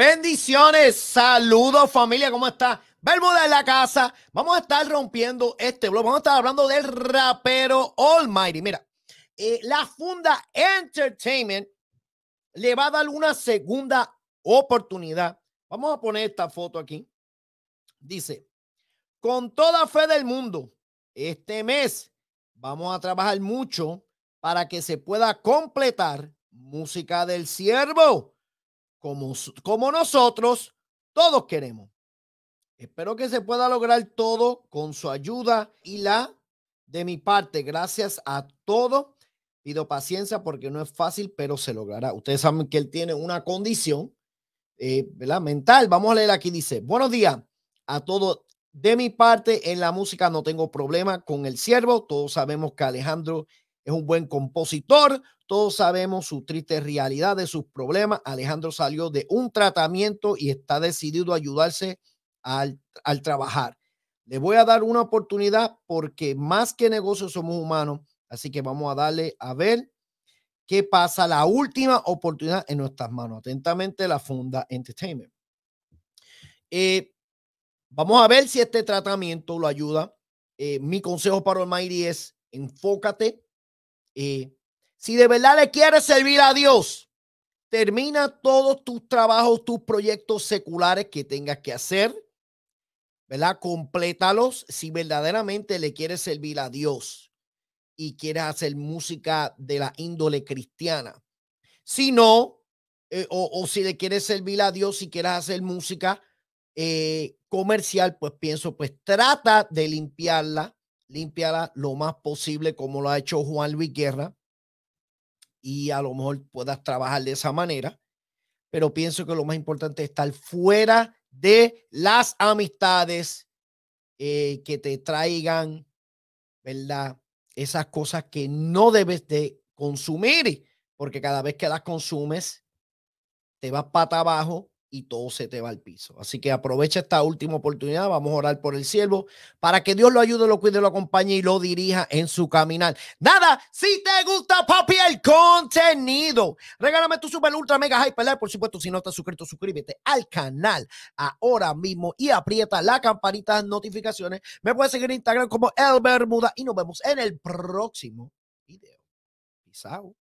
Bendiciones, saludos familia, ¿cómo está? Bermuda en la casa. Vamos a estar rompiendo este blog. Vamos a estar hablando del rapero Almighty. Mira, eh, la Funda Entertainment le va a dar una segunda oportunidad. Vamos a poner esta foto aquí. Dice, con toda fe del mundo, este mes vamos a trabajar mucho para que se pueda completar música del siervo como, nosotros todos queremos. Espero que se pueda lograr todo con su ayuda y la de mi parte. Gracias a todos. Pido paciencia porque no es fácil, pero se logrará. Ustedes saben que él tiene una condición eh, mental. Vamos a leer aquí. Dice, buenos días a todos. De mi parte, en la música no tengo problema con el siervo. Todos sabemos que Alejandro es un buen compositor. Todos sabemos su triste realidad de sus problemas. Alejandro salió de un tratamiento y está decidido a ayudarse al, trabajar. Le voy a dar una oportunidad porque más que negocios somos humanos. Así que vamos a darle a ver qué pasa. La última oportunidad en nuestras manos. Atentamente, la Funda Entertainment. Eh, vamos a ver si este tratamiento lo ayuda. Eh, mi consejo para Almighty es enfócate y eh, si de verdad le quieres servir a Dios, termina todos tus trabajos, tus proyectos seculares que tengas que hacer, ¿verdad? Complétalos si verdaderamente le quieres servir a Dios y quieres hacer música de la índole cristiana. Si no, eh, o, si le quieres servir a Dios, y quieres hacer música eh, comercial, pues pienso, pues trata de limpiarla limpiarla lo más posible como lo ha hecho Juan Luis Guerra y a lo mejor puedas trabajar de esa manera, pero pienso que lo más importante es estar fuera de las amistades eh, que te traigan, ¿verdad? Esas cosas que no debes de consumir, porque cada vez que las consumes, te vas pata abajo y todo se te va al piso. Así que aprovecha esta última oportunidad. Vamos a orar por el siervo para que Dios lo ayude, lo cuide, lo acompañe y lo dirija en su caminar. Nada, si te gusta, papi, el contenido. Regálame tu super ultra mega hyper Por supuesto, si no estás suscrito, suscríbete al canal ahora mismo y aprieta la campanita de notificaciones. Me puedes seguir en Instagram como El Bermuda y nos vemos en el próximo video. Pisao.